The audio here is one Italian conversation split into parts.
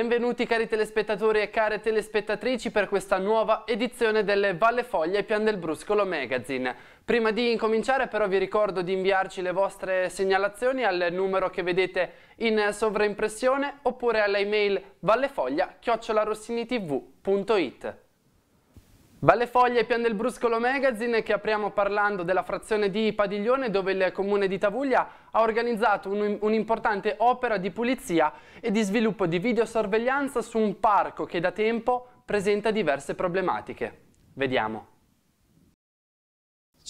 Benvenuti cari telespettatori e care telespettatrici per questa nuova edizione delle Valle Foglia e Pian del Bruscolo Magazine. Prima di incominciare però vi ricordo di inviarci le vostre segnalazioni al numero che vedete in sovraimpressione oppure alla email vallefoglia-rossinitv.it. Valle Foglia e Pian del Bruscolo Magazine che apriamo parlando della frazione di Padiglione dove il comune di Tavuglia ha organizzato un'importante un opera di pulizia e di sviluppo di videosorveglianza su un parco che da tempo presenta diverse problematiche. Vediamo.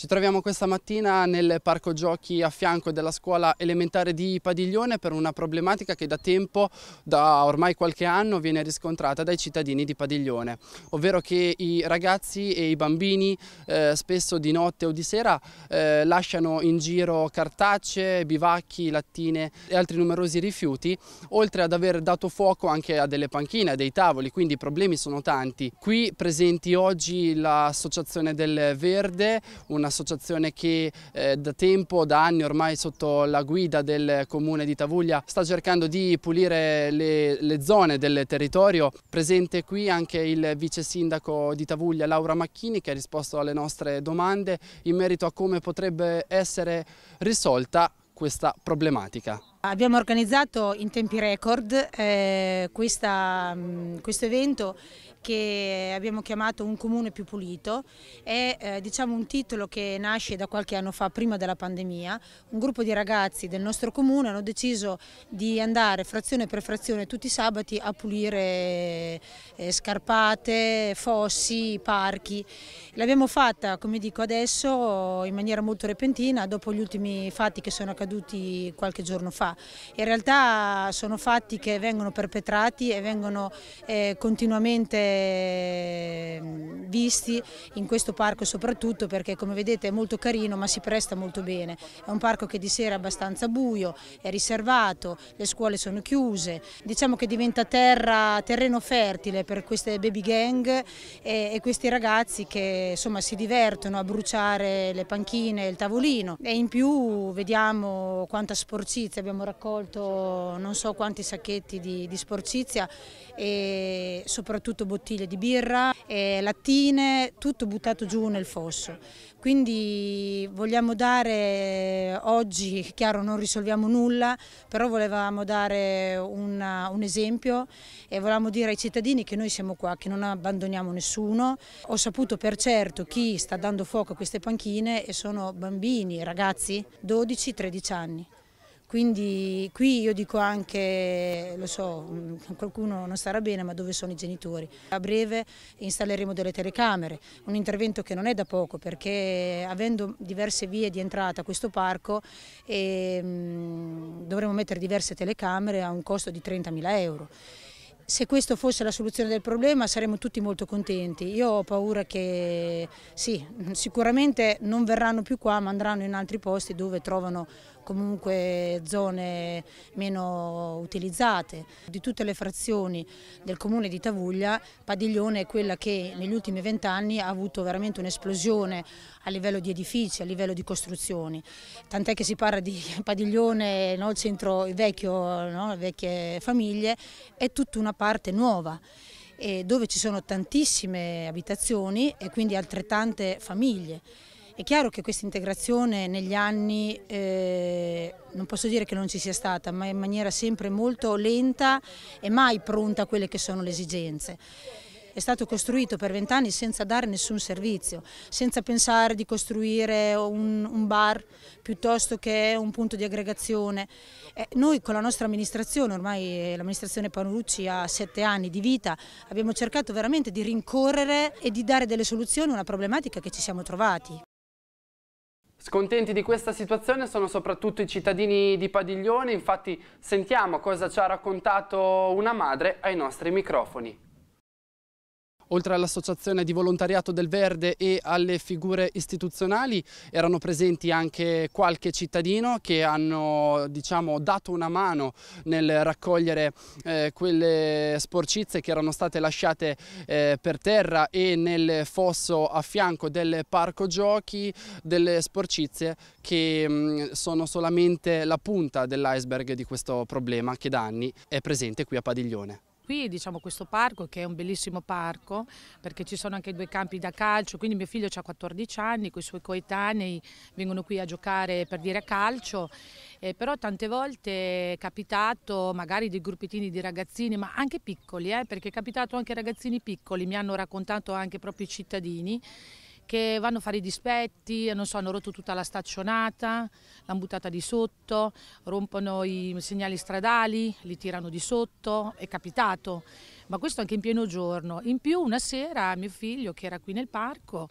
Ci troviamo questa mattina nel parco giochi a fianco della scuola elementare di Padiglione per una problematica che da tempo, da ormai qualche anno, viene riscontrata dai cittadini di Padiglione, ovvero che i ragazzi e i bambini eh, spesso di notte o di sera eh, lasciano in giro cartacce, bivacchi, lattine e altri numerosi rifiuti, oltre ad aver dato fuoco anche a delle panchine, a dei tavoli, quindi i problemi sono tanti. Qui presenti oggi l'associazione del Verde, una un'associazione che eh, da tempo, da anni ormai sotto la guida del comune di Tavuglia, sta cercando di pulire le, le zone del territorio. Presente qui anche il vice sindaco di Tavuglia, Laura Macchini, che ha risposto alle nostre domande in merito a come potrebbe essere risolta questa problematica. Abbiamo organizzato in tempi record eh, questa, mh, mm, questo evento che abbiamo chiamato Un comune più pulito, è eh, diciamo un titolo che nasce da qualche anno fa, prima della pandemia. Un gruppo di ragazzi del nostro comune hanno deciso di andare frazione per frazione tutti i sabati a pulire eh, scarpate, fossi, parchi. L'abbiamo fatta, come dico adesso, in maniera molto repentina dopo gli ultimi fatti che sono accaduti qualche giorno fa. In realtà sono fatti che vengono perpetrati e vengono eh, continuamente Ehm, visti in questo parco soprattutto perché come vedete è molto carino ma si presta molto bene. È un parco che di sera è abbastanza buio, è riservato, le scuole sono chiuse, diciamo che diventa terra, terreno fertile per queste baby gang e, e questi ragazzi che insomma, si divertono a bruciare le panchine e il tavolino. E in più vediamo quanta sporcizia, abbiamo raccolto non so quanti sacchetti di, di sporcizia e soprattutto bottiglie bottiglie di birra, eh, lattine, tutto buttato giù nel fosso. Quindi vogliamo dare oggi, chiaro non risolviamo nulla, però volevamo dare una, un esempio e volevamo dire ai cittadini che noi siamo qua, che non abbandoniamo nessuno. Ho saputo per certo chi sta dando fuoco a queste panchine e sono bambini, ragazzi, 12-13 anni. Quindi qui io dico anche, lo so, mm, qualcuno non starà bene, ma dove sono i genitori? A breve installeremo delle telecamere, un intervento che non è da poco perché avendo diverse vie di entrata a questo parco eh, dovremo mettere diverse telecamere a un costo di 30.000 euro se questa fosse la soluzione del problema saremmo tutti molto contenti. Io ho paura che sì, sicuramente non verranno più qua ma andranno in altri posti dove trovano comunque zone meno utilizzate. Di tutte le frazioni del comune di Tavuglia, Padiglione è quella che negli ultimi vent'anni ha avuto veramente un'esplosione a livello di edifici, a livello di costruzioni, tant'è che si parla di Padiglione, no, centro vecchio, no, vecchie famiglie, è tutta una parte nuova dove ci sono tantissime abitazioni e quindi altrettante famiglie. È chiaro che questa integrazione negli anni, eh, non posso dire che non ci sia stata, ma in maniera sempre molto lenta e mai pronta a quelle che sono le esigenze è stato costruito per vent'anni senza dare nessun servizio, senza pensare di costruire un, un bar piuttosto che un punto di aggregazione. Eh, noi con la nostra amministrazione, ormai l'amministrazione Panucci ha sette anni di vita, abbiamo cercato veramente di rincorrere e di dare delle soluzioni a una problematica che ci siamo trovati. Scontenti di questa situazione sono soprattutto i cittadini di Padiglione, infatti sentiamo cosa ci ha raccontato una madre ai nostri microfoni oltre all'associazione di volontariato del Verde e alle figure istituzionali erano presenti anche qualche cittadino che hanno diciamo, dato una mano nel raccogliere eh, quelle sporcizie che erano state lasciate eh, per terra e nel fosso a fianco del parco giochi delle sporcizie che mh, mm, sono solamente la punta dell'iceberg di questo problema che da anni è presente qui a Padiglione qui, diciamo, questo parco che è un bellissimo parco perché ci sono anche due campi da calcio, quindi mio figlio ha 14 anni, con i suoi coetanei vengono qui a giocare per dire a calcio, eh, però tante volte è capitato magari dei gruppettini di ragazzini, ma anche piccoli, eh, perché è capitato anche ragazzini piccoli, mi hanno raccontato anche proprio i cittadini che vanno a fare i dispetti, so, hanno rotto tutta la staccionata, l'hanno buttata di sotto, rompono i segnali stradali, li tirano di sotto, è capitato, ma questo anche in pieno giorno. In più una sera mio figlio che era qui nel parco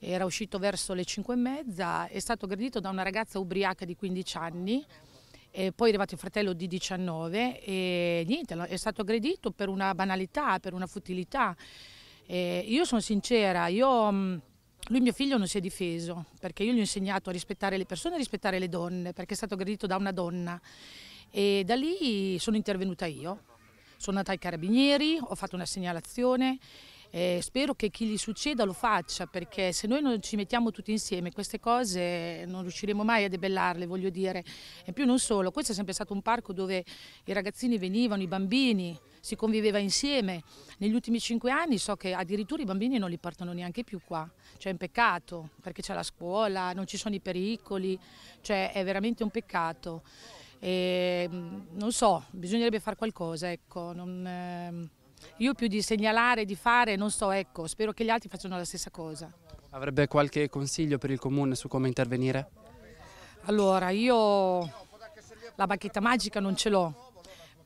era uscito verso le 5 e mezza, è stato aggredito da una ragazza ubriaca di 15 anni, poi è arrivato il fratello di 19 e niente, è stato aggredito per una banalità, per una futilità. E io sono sincera, io lui mio figlio non si è difeso perché io gli ho insegnato a rispettare le persone e a rispettare le donne perché è stato aggredito da una donna e da lì sono intervenuta io. Sono andata ai carabinieri, ho fatto una segnalazione eh, spero che chi gli succeda lo faccia perché se noi non ci mettiamo tutti insieme queste cose non riusciremo mai a debellarle, voglio dire. E più non solo, questo è sempre stato un parco dove i ragazzini venivano, i bambini, si conviveva insieme. Negli ultimi cinque anni so che addirittura i bambini non li portano neanche più qua, cioè è un peccato perché c'è la scuola, non ci sono i pericoli, cioè è veramente un peccato. E, ehm, non so, bisognerebbe fare qualcosa, ecco. Non, eh... Io più di segnalare, di fare, non so, ecco, spero che gli altri facciano la stessa cosa. Avrebbe qualche consiglio per il comune su come intervenire? Allora, io la bacchetta magica non ce l'ho,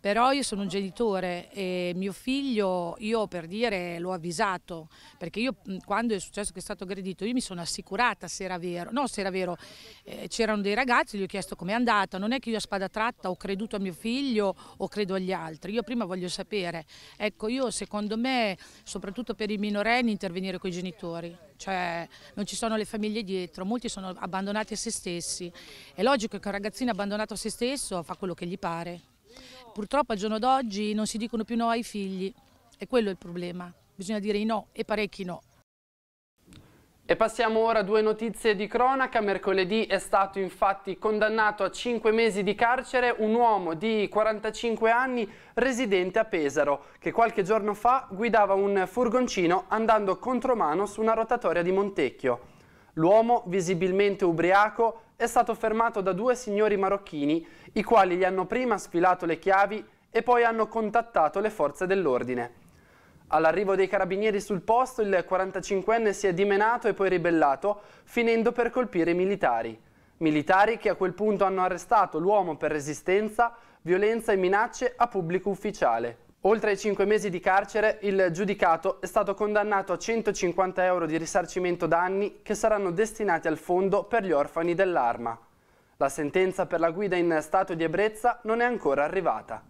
però io sono un genitore e mio figlio, io per dire, l'ho avvisato, perché io quando è successo che è stato aggredito, io mi sono assicurata se era vero, no se era vero, eh, c'erano dei ragazzi, gli ho chiesto com'è andata, non è che io a spada tratta ho creduto a mio figlio o credo agli altri, io prima voglio sapere. Ecco, io secondo me, soprattutto per i minorenni, intervenire con i genitori, cioè non ci sono le famiglie dietro, molti sono abbandonati a se stessi, è logico che un ragazzino abbandonato a se stesso fa quello che gli pare. Purtroppo al giorno d'oggi non si dicono più no ai figli e quello è il problema. Bisogna dire i no e parecchi no. E passiamo ora a due notizie di cronaca. Mercoledì è stato infatti condannato a 5 mesi di carcere un uomo di 45 anni residente a Pesaro che qualche giorno fa guidava un furgoncino andando contromano su una rotatoria di Montecchio. L'uomo, visibilmente ubriaco, è stato fermato da due signori marocchini, i quali gli hanno prima sfilato le chiavi e poi hanno contattato le forze dell'ordine. All'arrivo dei carabinieri sul posto, il 45enne si è dimenato e poi ribellato, finendo per colpire i militari. Militari che a quel punto hanno arrestato l'uomo per resistenza, violenza e minacce a pubblico ufficiale. Oltre ai 5 mesi di carcere, il giudicato è stato condannato a 150 euro di risarcimento danni che saranno destinati al fondo per gli orfani dell'arma. La sentenza per la guida in stato di ebbrezza non è ancora arrivata.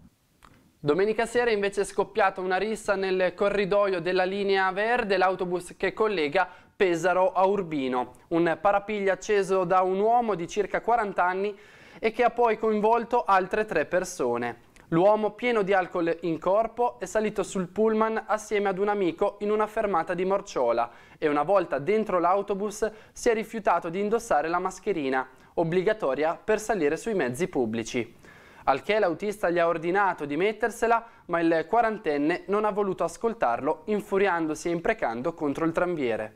Domenica sera invece è scoppiata una rissa nel corridoio della linea verde, l'autobus che collega Pesaro a Urbino. Un parapiglia acceso da un uomo di circa 40 anni e che ha poi coinvolto altre tre persone. L'uomo, pieno di alcol in corpo, è salito sul pullman assieme ad un amico in una fermata di Morciola e una volta dentro l'autobus si è rifiutato di indossare la mascherina, obbligatoria per salire sui mezzi pubblici. Al che l'autista gli ha ordinato di mettersela, ma il quarantenne non ha voluto ascoltarlo, infuriandosi e imprecando contro il tramviere.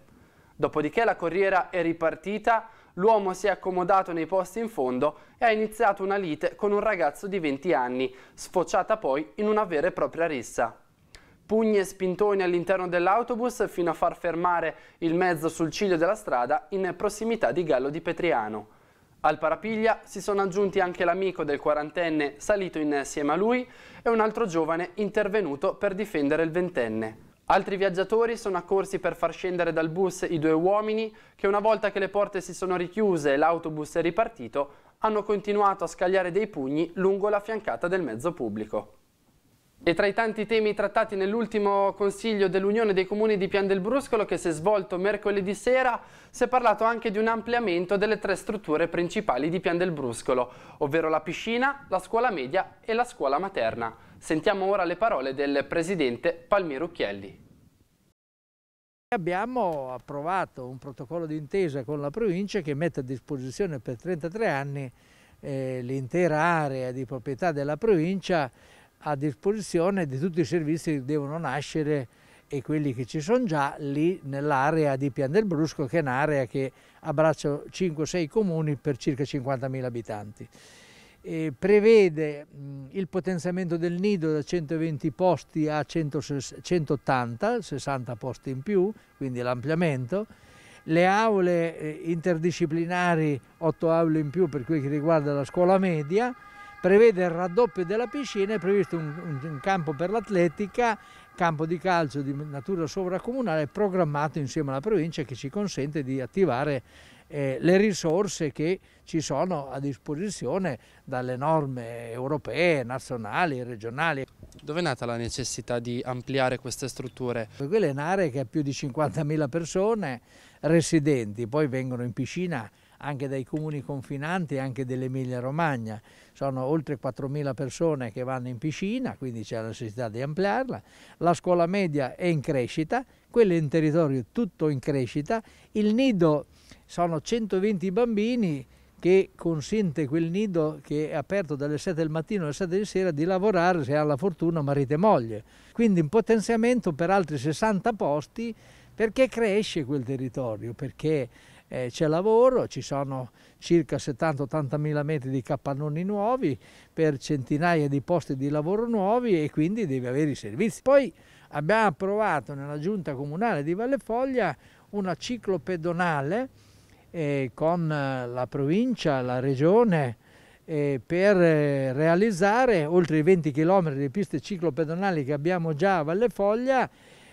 Dopodiché la corriera è ripartita L'uomo si è accomodato nei posti in fondo e ha iniziato una lite con un ragazzo di 20 anni, sfociata poi in una vera e propria rissa. Pugni e spintoni all'interno dell'autobus fino a far fermare il mezzo sul ciglio della strada in prossimità di Gallo di Petriano. Al parapiglia si sono aggiunti anche l'amico del quarantenne salito insieme a lui e un altro giovane intervenuto per difendere il ventenne. Altri viaggiatori sono accorsi per far scendere dal bus i due uomini che una volta che le porte si sono richiuse e l'autobus è ripartito, hanno continuato a scagliare dei pugni lungo la fiancata del mezzo pubblico. E tra i tanti temi trattati nell'ultimo consiglio dell'Unione dei Comuni di Pian del Bruscolo che si è svolto mercoledì sera, si è parlato anche di un ampliamento delle tre strutture principali di Pian del Bruscolo, ovvero la piscina, la scuola media e la scuola materna. Sentiamo ora le parole del presidente Palmiro Chielli. Abbiamo approvato un protocollo d'intesa con la provincia che mette a disposizione per 33 anni eh, l'intera area di proprietà della provincia a disposizione di tutti i servizi che devono nascere e quelli che ci sono già lì nell'area di Pian del Brusco che è un'area che abbraccia 5-6 comuni per circa 50.000 abitanti eh, prevede mh, il potenziamento del nido da 120 posti a 100, 180, 60 posti in più, quindi l'ampliamento, le aule eh, interdisciplinari, 8 aule in più per quel che riguarda la scuola media, prevede il raddoppio della piscina, è previsto un, un, un campo per l'atletica, campo di calcio di natura sovracomunale programmato insieme alla provincia che ci consente di attivare eh, le risorse che ci sono a disposizione dalle norme europee, nazionali, regionali. Dove è nata la necessità di ampliare queste strutture? Quella è un'area che ha più di 50.000 persone residenti, poi vengono in piscina anche dai comuni confinanti e anche dell'Emilia Romagna. Sono oltre 4.000 persone che vanno in piscina, quindi c'è la necessità di ampliarla. La scuola media è in crescita, quella in territorio tutto in crescita. Il nido sono 120 bambini che consente quel nido che è aperto dalle 7 del mattino alle 7 di sera di lavorare se ha la fortuna marito e moglie. Quindi un potenziamento per altri 60 posti perché cresce quel territorio, perché eh, c'è lavoro, ci sono circa 70-80 mila metri di capannoni nuovi per centinaia di posti di lavoro nuovi e quindi deve avere i servizi. Poi abbiamo approvato nella giunta comunale di Valle Foglia una ciclopedonale con eh, la provincia, la regione, per eh, realizzare oltre i 20 km di piste ciclopedonali che abbiamo già a Valle Foglia,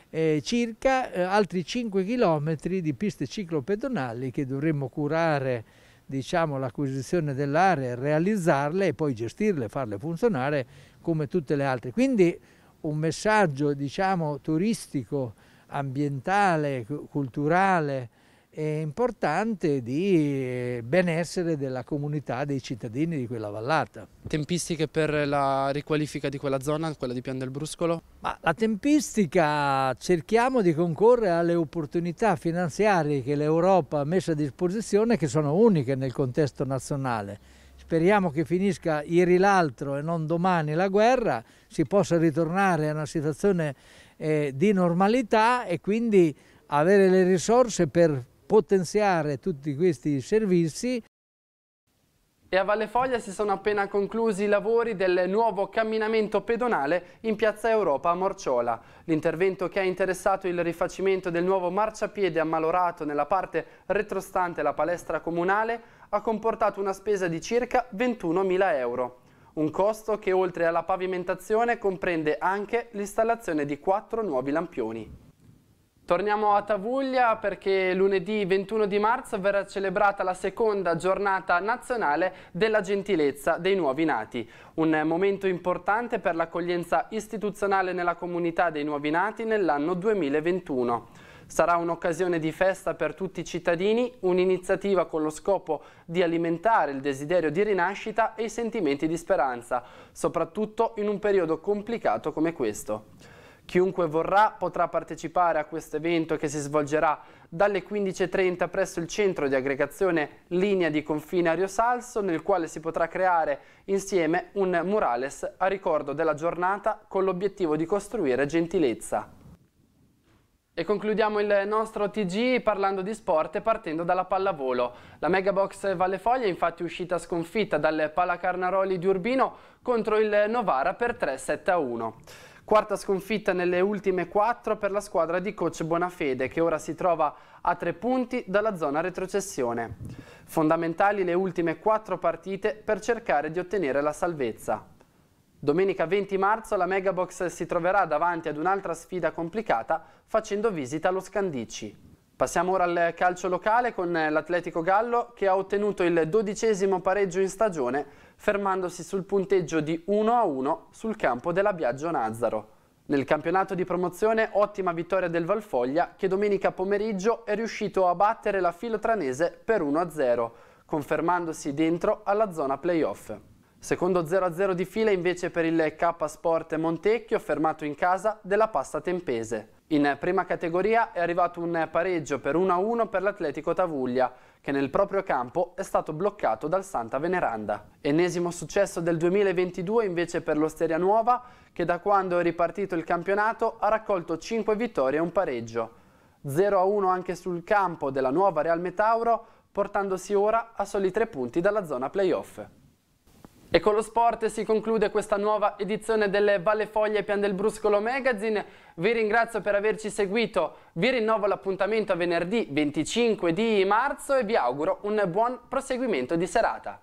eh, circa altri 5 km di piste ciclopedonali che dovremmo curare diciamo, l'acquisizione dell'area, realizzarle e poi gestirle, farle funzionare come tutte le altre. Quindi un messaggio diciamo, turistico, ambientale, culturale, importante di eh, benessere della comunità, dei cittadini di quella vallata. Tempistiche per la riqualifica di quella zona, quella di Pian del Bruscolo? Ma la tempistica cerchiamo di concorrere alle opportunità finanziarie che l'Europa ha messo a disposizione che sono uniche nel contesto nazionale. Speriamo che finisca ieri l'altro e non domani la guerra, si possa ritornare a una situazione eh, di normalità e quindi avere le risorse per potenziare tutti questi servizi. E a Valle Foglia si sono appena conclusi i lavori del nuovo camminamento pedonale in Piazza Europa a Morciola. L'intervento che ha interessato il rifacimento del nuovo marciapiede ammalorato nella parte retrostante la palestra comunale ha comportato una spesa di circa 21.000 euro. Un costo che oltre alla pavimentazione comprende anche l'installazione di quattro nuovi lampioni. Torniamo a Tavuglia perché lunedì 21 di marzo verrà celebrata la seconda giornata nazionale della gentilezza dei nuovi nati. Un momento importante per l'accoglienza istituzionale nella comunità dei nuovi nati nell'anno 2021. Sarà un'occasione di festa per tutti i cittadini, un'iniziativa con lo scopo di alimentare il desiderio di rinascita e i sentimenti di speranza, soprattutto in un periodo complicato come questo. Chiunque vorrà potrà partecipare a questo evento che si svolgerà dalle 15.30 presso il centro di aggregazione Linea di Confine Ario Salso, nel quale si potrà creare insieme un murales a ricordo della giornata con l'obiettivo di costruire gentilezza. E concludiamo il nostro TG parlando di sport e partendo dalla pallavolo. La Megabox Valle Foglia è infatti uscita sconfitta dal Palacarnaroli di Urbino contro il Novara per 3-7-1. Quarta sconfitta nelle ultime quattro per la squadra di coach Bonafede che ora si trova a tre punti dalla zona retrocessione. Fondamentali le ultime quattro partite per cercare di ottenere la salvezza. Domenica 20 marzo la Megabox si troverà davanti ad un'altra sfida complicata facendo visita allo Scandici. Passiamo ora al calcio locale con l'Atletico Gallo che ha ottenuto il dodicesimo pareggio in stagione fermandosi sul punteggio di 1-1 sul campo della Biagio Nazzaro. Nel campionato di promozione ottima vittoria del Valfoglia che domenica pomeriggio è riuscito a battere la Filotranese per 1-0 confermandosi dentro alla zona playoff. Secondo 0-0 di fila invece per il K Sport Montecchio, fermato in casa della Pasta Tempese. In prima categoria è arrivato un pareggio per 1-1 per l'Atletico Tavuglia, che nel proprio campo è stato bloccato dal Santa Veneranda. Ennesimo successo del 2022 invece per l'Osteria Nuova, che da quando è ripartito il campionato ha raccolto 5 vittorie e un pareggio. 0-1 anche sul campo della nuova Real Metauro, portandosi ora a soli 3 punti dalla zona playoff. E con lo sport si conclude questa nuova edizione delle Valle Foglie Pian del Bruscolo Magazine. Vi ringrazio per averci seguito, vi rinnovo l'appuntamento a venerdì 25 di marzo e vi auguro un buon proseguimento di serata.